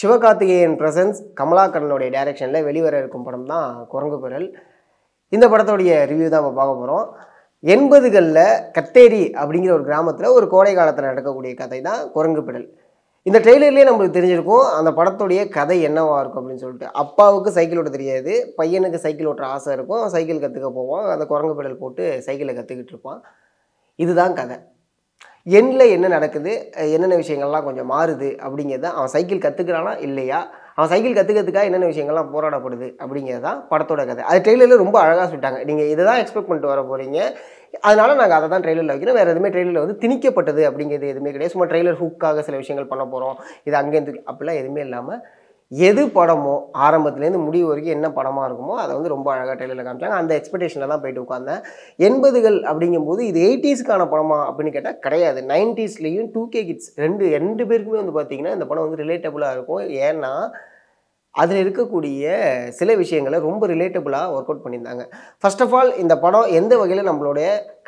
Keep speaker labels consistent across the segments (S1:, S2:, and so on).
S1: Sivakarthikeyan presence Kamala கண்ணனுடைய டைரக்ஷனில் வெளிவர இருக்கும் படம் தான் குரங்கு குரல் இந்த படத்தோடைய ரிவ்யூ தான் நம்ம பார்க்க போகிறோம் எண்பதுகளில் கத்தேரி அப்படிங்கிற ஒரு கிராமத்தில் ஒரு கோடை காலத்தில் நடக்கக்கூடிய கதை தான் குரங்கு பிடல் இந்த ட்ரெய்லர்லேயே நம்மளுக்கு தெரிஞ்சிருக்கும் அந்த படத்துடைய கதை என்னவாக இருக்கும் அப்படின்னு சொல்லிட்டு அப்பாவுக்கு சைக்கிள் ஓட்ட தெரியாது பையனுக்கு சைக்கிள் ஓட்டுற ஆசை இருக்கும் சைக்கிள் கற்றுக்க போவோம் அந்த குரங்கு பிடல் போட்டு சைக்கிளை கற்றுக்கிட்டு இருப்பான் இதுதான் கதை எண்ணில் என்ன நடக்குது என்னென்ன விஷயங்கள்லாம் கொஞ்சம் மாறுது அப்படிங்கிறது தான் அவன் சைக்கிள் கற்றுக்கிறானா இல்லையா அவன் சைக்கிள் கற்றுக்கிறதுக்காக என்னென்ன விஷயங்கள்லாம் போராடப்படுது அப்படிங்கிறது தான் படத்தோட கதை அது ட்ரெயிலரில் ரொம்ப அழகாக சொல்லிட்டாங்க நீங்கள் இதை தான் எக்ஸ்பெக்ட் பண்ணிட்டு வர போகிறீங்க அதனால் நாங்கள் அதை தான் ட்ரெயிலரில் வைக்கணும் வேறு எதுவுமே ட்ரெயிலரில் வந்து திணிக்கப்பட்டது அப்படிங்கிறது எதுவுமே கிடையாது சும்மா ட்ரெயிலர் ஹூக்காக சில விஷயங்கள் பண்ண போகிறோம் இது அங்கேருந்து அப்படிலாம் எதுவுமே இல்லாமல் எது படமோ ஆரம்பத்துலேருந்து முடிவு வரைக்கும் என்ன படமாக இருக்குமோ அதை வந்து ரொம்ப அழகாக டெய்லரில் காமிச்சாங்க அந்த எக்ஸ்பெக்டேஷனில் தான் போயிட்டு உட்காந்தேன் எண்பதுகள் அப்படிங்கும்போது இது எயிட்டிஸ்க்கான படமா அப்படின்னு கேட்டால் கிடையாது நைன்டிஸ்லேயும் டூ கே கிட்ஸ் ரெண்டு ரெண்டு பேருக்குமே வந்து பார்த்திங்கன்னா இந்த படம் வந்து ரிலேட்டபுளாக இருக்கும் ஏன்னா அதில் இருக்கக்கூடிய சில விஷயங்களை ரொம்ப ரிலேட்டபுளாக ஒர்க் அவுட் பண்ணியிருந்தாங்க ஃபர்ஸ்ட் ஆஃப் ஆல் இந்த படம் எந்த வகையில் நம்மளோட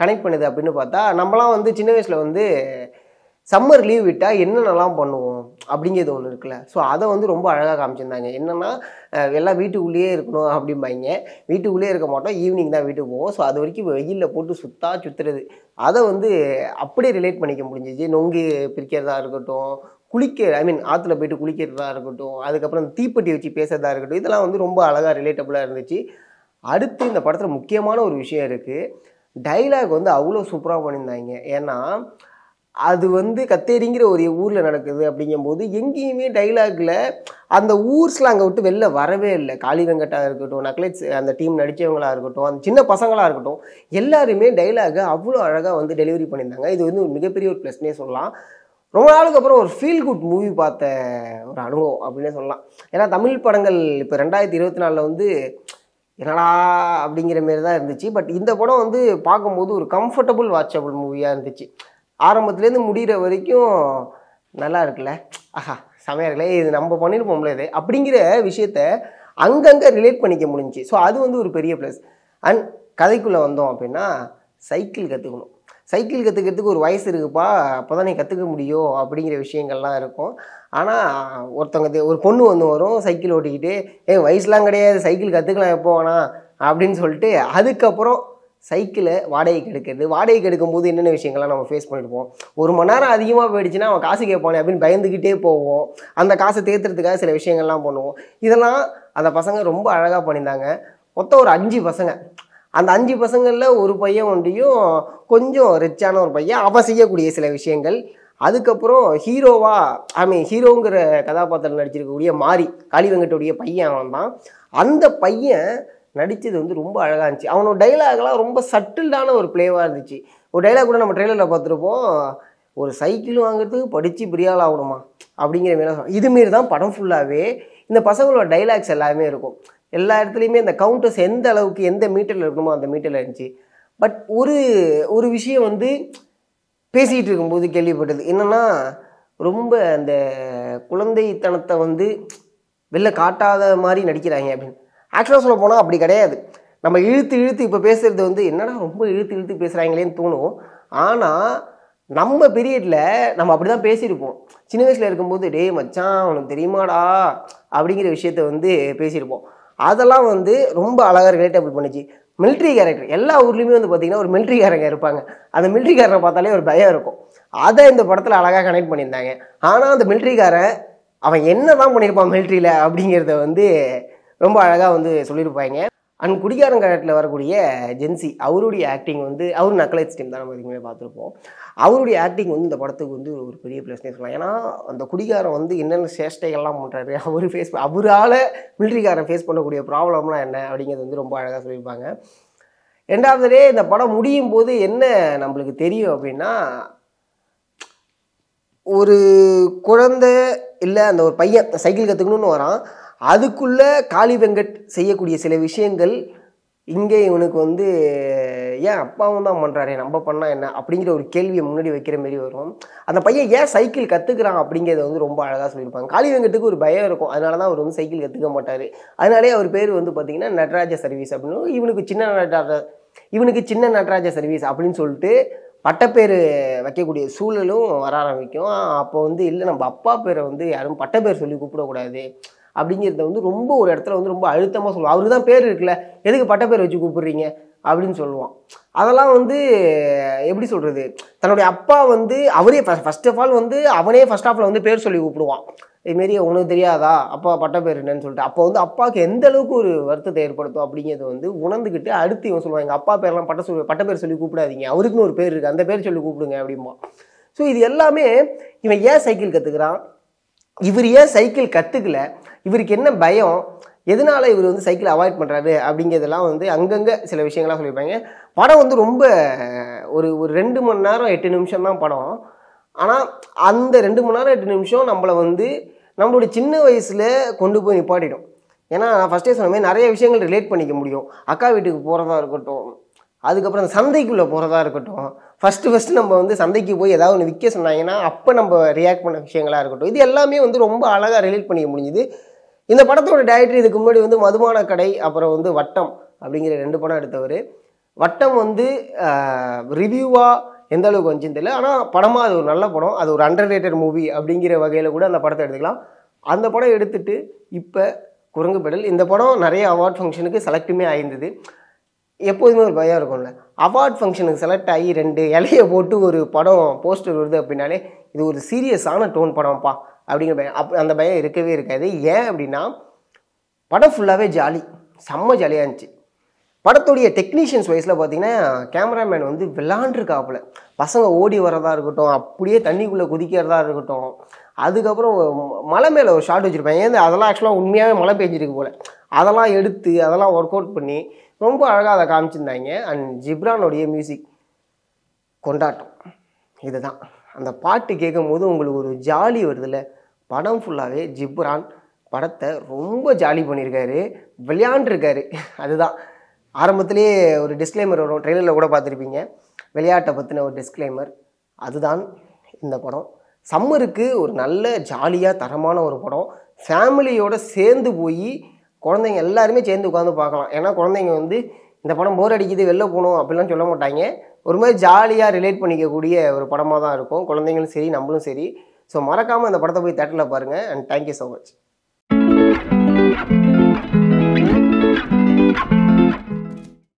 S1: கனெக்ட் பண்ணுது அப்படின்னு பார்த்தா நம்மளாம் வந்து சின்ன வயசில் வந்து சம்மர் லீவ் விட்டால் என்னென்னலாம் பண்ணுவோம் அப்படிங்கிறது ஒன்று இருக்குல்ல ஸோ அதை வந்து ரொம்ப அழகாக காமிச்சிருந்தாங்க என்னென்னா எல்லாம் வீட்டுக்குள்ளேயே இருக்கணும் அப்படிம்பாங்க வீட்டுக்குள்ளேயே இருக்க மாட்டோம் ஈவினிங் தான் வீட்டுக்கு போவோம் ஸோ அது வரைக்கும் வெயிலில் போட்டு சுத்தாக சுற்றுறது அதை வந்து அப்படியே ரிலேட் பண்ணிக்க முடிஞ்சிச்சு நொங்கு பிரிக்கிறதா இருக்கட்டும் குளிக்க ஐ மீன் ஆற்றுல போயிட்டு குளிக்கிறதா இருக்கட்டும் அதுக்கப்புறம் தீப்பெட்டி வச்சு பேசுகிறதா இருக்கட்டும் இதெல்லாம் வந்து ரொம்ப அழகாக ரிலேட்டபுளாக இருந்துச்சு அடுத்து இந்த படத்தில் முக்கியமான ஒரு விஷயம் இருக்குது டைலாக் வந்து அவ்வளோ சூப்பராக பண்ணியிருந்தாங்க ஏன்னா அது வந்து கத்தேரிங்கிற ஒரு ஊரில் நடக்குது அப்படிங்கும்போது எங்கேயுமே டைலாகில் அந்த ஊர்ஸில் அங்கே விட்டு வெளில வரவே இல்லை காளி வெங்கட்டாக இருக்கட்டும் நக்லெட்ஸ் அந்த டீம் நடித்தவங்களாக இருக்கட்டும் அந்த சின்ன பசங்களாக இருக்கட்டும் எல்லாருமே டைலாகை அவ்வளோ அழகாக வந்து டெலிவரி பண்ணியிருந்தாங்க இது வந்து ஒரு மிகப்பெரிய ஒரு ப்ளஸ்னே சொல்லலாம் ரொம்ப நாளுக்கு அப்புறம் ஒரு ஃபீல் குட் மூவி பார்த்த ஒரு அனுபவம் அப்படின்னே சொல்லலாம் ஏன்னா தமிழ் படங்கள் இப்போ ரெண்டாயிரத்தி இருபத்தி நாலில் வந்து என்னடா அப்படிங்கிற மாரி தான் இருந்துச்சு பட் இந்த படம் வந்து பார்க்கும்போது ஒரு கம்ஃபர்டபுள் வாட்சபுள் மூவியாக இருந்துச்சு ஆரம்பத்துலேருந்து முடிகிற வரைக்கும் நல்லா இருக்குல்ல ஆஹா சமையல் இருக்குல்ல இது நம்ம பண்ணியிருப்போம்ல இது அப்படிங்கிற விஷயத்த அங்கங்கே ரிலேட் பண்ணிக்க முடிஞ்சு ஸோ அது வந்து ஒரு பெரிய ப்ளஸ் அண்ட் கதைக்குள்ளே வந்தோம் அப்படின்னா சைக்கிள் கற்றுக்கணும் சைக்கிள் கற்றுக்கிறதுக்கு ஒரு வயசு இருக்குப்பா அப்போ தான் நீ கற்றுக்க முடியும் அப்படிங்கிற விஷயங்கள்லாம் இருக்கும் ஆனால் ஒருத்தவங்க ஒரு பொண்ணு வந்து வரும் சைக்கிள் ஓட்டிக்கிட்டு ஏ வயசுலாம் கிடையாது சைக்கிள் கற்றுக்கலாம் எப்போ வேணாம் அப்படின்னு சொல்லிட்டு அதுக்கப்புறம் சைக்கிளை வாடகைக்கு எடுக்கிறது வாடகைக்கு எடுக்கும்போது என்னென்ன விஷயங்கள்லாம் நம்ம ஃபேஸ் பண்ணிடுவோம் ஒரு மணி நேரம் அதிகமாக போயிடுச்சுன்னா அவன் காசு கேட்பானே அப்படின்னு பயந்துக்கிட்டே போவோம் அந்த காசை தேர்த்துறதுக்காக சில விஷயங்கள்லாம் பண்ணுவோம் இதெல்லாம் அந்த பசங்க ரொம்ப அழகாக பண்ணியிருந்தாங்க மொத்தம் ஒரு அஞ்சு பசங்க அந்த அஞ்சு பசங்களில் ஒரு பையன் ஒன்றையும் கொஞ்சம் ரிச்சான ஒரு பையன் அவன் செய்யக்கூடிய சில விஷயங்கள் அதுக்கப்புறம் ஹீரோவா ஐ மீன் ஹீரோங்கிற கதாபாத்திரம் நடிச்சிருக்கக்கூடிய மாரி காளி வெங்கட்டுடைய பையன் அவன் தான் அந்த பையன் நடித்தது வந்து ரொம்ப அழகாக இருந்துச்சு அவனோட டைலாக்லாம் ரொம்ப சட்டில்டான ஒரு பிளேவாக இருந்துச்சு ஒரு டைலாக் கூட நம்ம ட்ரெய்லரில் பார்த்துருப்போம் ஒரு சைக்கிள் வாங்குறதுக்கு படித்து பிரியால் ஆகணுமா அப்படிங்கிற மாரி இதுமாரி தான் படம் ஃபுல்லாகவே இந்த பசங்களோட டைலாக்ஸ் எல்லாமே இருக்கும் எல்லா இடத்துலையுமே இந்த கவுண்டர்ஸ் எந்த அளவுக்கு எந்த மீட்டரில் இருக்கணுமோ அந்த மீட்டரில் இருந்துச்சு பட் ஒரு ஒரு விஷயம் வந்து பேசிகிட்டு இருக்கும்போது கேள்விப்பட்டது என்னென்னா ரொம்ப அந்த குழந்தைத்தனத்தை வந்து வெளில காட்டாத மாதிரி நடிக்கிறாங்க அப்படின்னு ஆக்சுவலாக சொல்ல போனால் அப்படி கிடையாது நம்ம இழுத்து இழுத்து இப்போ பேசுகிறது வந்து என்னடா ரொம்ப இழுத்து இழுத்து பேசுகிறாங்களேன்னு தோணும் ஆனால் நம்ம பீரியடில் நம்ம அப்படி தான் பேசியிருப்போம் சின்ன வயசில் இருக்கும்போது டே மச்சான் உனக்கு தெரியுமாடா அப்படிங்கிற விஷயத்த வந்து பேசியிருப்போம் அதெல்லாம் வந்து ரொம்ப அழகாக ரிலேட்டபிள் பண்ணிச்சு மில்ட்ரி கேரக்டர் எல்லா ஊர்லேயுமே வந்து பார்த்திங்கன்னா ஒரு மில்ட்ரிக்காரங்க இருப்பாங்க அந்த மிலிட்ரிக்காரனை பார்த்தாலே ஒரு பயம் இருக்கும் அதை இந்த படத்தில் அழகாக கனெக்ட் பண்ணியிருந்தாங்க ஆனால் அந்த மில்ட்ரிக்காரன் அவன் என்ன தான் பண்ணியிருப்பான் மில்ட்ரியில் அப்படிங்கிறத வந்து ரொம்ப அழகாக வந்து சொல்லியிருப்பாங்க அண்ட் குடிகாரங்கட்டில் வரக்கூடிய ஜென்சி அவருடைய ஆக்டிங் வந்து அவர் நக்கலைட்ஸ் டீம் தான் நம்ம இதுக்குமே பார்த்துருப்போம் அவருடைய ஆக்டிங் வந்து இந்த படத்துக்கு வந்து ஒரு பெரிய பிரச்சனை சொல்லலாம் ஏன்னா அந்த குடிகாரம் வந்து என்னென்ன சேஷ்டைகள்லாம் பண்ணுறாரு அவர் ஃபேஸ் அவரால் மிலிட்ரிக்காரன் ஃபேஸ் பண்ணக்கூடிய ப்ராப்ளம்லாம் என்ன அப்படிங்கிறது வந்து ரொம்ப அழகாக சொல்லியிருப்பாங்க ரெண்டாவது டே இந்த படம் முடியும் போது என்ன நம்மளுக்கு தெரியும் அப்படின்னா ஒரு குழந்தை இல்லை அந்த ஒரு பையன் சைக்கிள் கற்றுக்கணும்னு வரான் அதுக்குள்ளே காளி வெங்கட் செய்யக்கூடிய சில விஷயங்கள் இங்கே இவனுக்கு வந்து ஏன் அப்பாவும் தான் பண்ணுறாரு நம்ம பண்ணால் என்ன அப்படிங்கிற ஒரு கேள்வியை முன்னாடி வைக்கிற மாரி வரும் அந்த பையன் ஏன் சைக்கிள் கற்றுக்குறான் அப்படிங்கிறத வந்து ரொம்ப அழகாக சொல்லியிருப்பாங்க காளி வெங்கட்டுக்கு ஒரு பயம் இருக்கும் அதனால தான் அவர் வந்து சைக்கிள் கற்றுக்க மாட்டார் அதனாலே அவர் பேர் வந்து பார்த்திங்கன்னா நடராஜ சர்வீஸ் அப்படின்னு இவனுக்கு சின்ன நடராஜ இவனுக்கு சின்ன நடராஜ சர்வீஸ் அப்படின்னு சொல்லிட்டு பட்டப்பேர் வைக்கக்கூடிய சூழலும் வர ஆரம்பிக்கும் அப்போ வந்து இல்லை நம்ம அப்பா பேரை வந்து யாரும் பட்டப்பேர் சொல்லி கூப்பிடக்கூடாது அப்படிங்கிறத வந்து ரொம்ப ஒரு இடத்துல வந்து ரொம்ப அழுத்தமாக சொல்லுவான் அவருக்கு தான் பேர் இருக்குல்ல எதுக்கு பட்ட பேர் வச்சு கூப்பிடுறீங்க அப்படின்னு சொல்லுவான் அதெல்லாம் வந்து எப்படி சொல்கிறது தன்னுடைய அப்பா வந்து அவரே ஃபஸ்ட் ஆஃப் ஆல் வந்து அவனே ஃபஸ்ட் ஆஃப் ஆல் வந்து பேர் சொல்லி கூப்பிடுவான் இதுமாரி உனக்கு தெரியாதா அப்பா பட்ட பேர் என்னன்னு சொல்லிட்டு அப்போ வந்து அப்பாவுக்கு எந்த அளவுக்கு ஒரு வருத்தத்தை ஏற்படுத்தும் அப்படிங்கிறது வந்து உணர்ந்துக்கிட்டு அடுத்து இவன் சொல்லுவான் எங்கள் அப்பா பேர்லாம் பட்ட சொல்லி பட்ட பேர் சொல்லி கூப்பிடாதீங்க அவருக்குன்னு ஒரு பேர் இருக்குது அந்த பேர் சொல்லி கூப்பிடுங்க அப்படிமா ஸோ இது எல்லாமே இவன் ஏன் சைக்கிள் கற்றுக்கிறான் இவர் ஏன் சைக்கிள் கற்றுக்கல இவருக்கு என்ன பயம் எதனால் இவர் வந்து சைக்கிளை அவாய்ட் பண்ணுறாரு அப்படிங்கிறதெல்லாம் வந்து அங்கங்கே சில விஷயங்களாக சொல்லியிருப்பாங்க படம் வந்து ரொம்ப ஒரு ஒரு ரெண்டு மணி நேரம் எட்டு நிமிஷம் தான் படம் ஆனால் அந்த ரெண்டு மணி நேரம் எட்டு நிமிஷம் நம்மளை வந்து நம்மளுடைய சின்ன வயசில் கொண்டு போய் நிப்பாட்டிடும் ஏன்னா நான் ஃபஸ்ட்டே சொன்ன மாதிரி நிறைய விஷயங்கள் ரிலேட் பண்ணிக்க முடியும் அக்கா வீட்டுக்கு போகிறதா இருக்கட்டும் அதுக்கப்புறம் அந்த சந்தைக்குள்ளே போகிறதா இருக்கட்டும் ஃபஸ்ட்டு ஃபஸ்ட்டு நம்ம வந்து சந்தைக்கு போய் ஏதாவது ஒன்று விற்க சொன்னாங்கன்னா அப்போ நம்ம ரியாக்ட் பண்ண விஷயங்களாக இருக்கட்டும் இது எல்லாமே வந்து ரொம்ப அழகாக ரிலேட் பண்ணிக்க முடிஞ்சுது இந்த படத்தோட டைரக்டர் இதுக்கு முன்னாடி வந்து மதுமான கடை அப்புறம் வந்து வட்டம் அப்படிங்கிற ரெண்டு படம் எடுத்தவர் வட்டம் வந்து ரிவ்யூவாக எந்த அளவுக்கு வந்துச்சுன்னு தெரியல ஆனால் படமாக அது ஒரு நல்ல படம் அது ஒரு அண்டர் ரேட்டட் மூவி அப்படிங்கிற வகையில் கூட அந்த படத்தை எடுத்துக்கலாம் அந்த படம் எடுத்துட்டு இப்போ குரங்கு பெடல் இந்த படம் நிறைய அவார்ட் ஃபங்க்ஷனுக்கு செலக்டுமே ஆயிருந்தது எப்போதுமே ஒரு பயம் இருக்கும்ல அவார்ட் ஃபங்க்ஷனுக்கு செலக்ட் ஆகி ரெண்டு இலையை போட்டு ஒரு படம் போஸ்டர் வருது அப்படின்னாலே இது ஒரு சீரியஸான டோன் படம்ப்பா அப்படிங்கிற பயம் அப் அந்த பயம் இருக்கவே இருக்காது ஏன் அப்படின்னா படம் ஃபுல்லாகவே ஜாலி செம்ம ஜாலியாக இருந்துச்சு படத்துடைய டெக்னீஷியன்ஸ் வைஸில் பார்த்தீங்கன்னா கேமராமேன் வந்து விளாண்டுருக்காப்புல பசங்க ஓடி வரதா இருக்கட்டும் அப்படியே தண்ணிக்குள்ளே குதிக்கிறதா இருக்கட்டும் அதுக்கப்புறம் மலை மேலே ஒரு ஷார்ட் வச்சுருப்பேன் ஏன் அதெல்லாம் ஆக்சுவலாக உண்மையாகவே மழை பெஞ்சிருக்கு போல் அதெல்லாம் எடுத்து அதெல்லாம் ஒர்க் அவுட் பண்ணி ரொம்ப அழகாக அதை காமிச்சிருந்தாங்க அண்ட் ஜிப்ரானுடைய மியூசிக் கொண்டாட்டம் இதுதான் அந்த பாட்டு கேட்கும் போது உங்களுக்கு ஒரு ஜாலி வருதுல்ல படம் ஃபுல்லாகவே ஜிப்ரான் படத்தை ரொம்ப ஜாலி பண்ணியிருக்காரு விளையாண்டுருக்காரு அதுதான் ஆரம்பத்திலேயே ஒரு டிஸ்க்ளைமர் வரும் ட்ரெயிலரில் கூட பார்த்துருப்பீங்க விளையாட்டை பற்றின ஒரு டிஸ்க்ளைமர் அதுதான் இந்த படம் சம்மருக்கு ஒரு நல்ல ஜாலியாக தரமான ஒரு படம் ஃபேமிலியோடு சேர்ந்து போய் குழந்தைங்க எல்லாருமே சேர்ந்து உட்காந்து பார்க்கலாம் ஏன்னா குழந்தைங்க வந்து இந்த படம் போர் அடிக்குது வெளில போகணும் அப்படிலாம் சொல்ல மாட்டாங்க ஒரு மாதிரி ஜாலியாக ரிலேட் பண்ணிக்கக்கூடிய ஒரு படமாக தான் இருக்கும் குழந்தைங்களும் சரி நம்மளும் சரி ஸோ மறக்காமல் இந்த படத்தை போய் தேட்டரில் பாருங்கள் அண்ட் தேங்க்யூ ஸோ மச்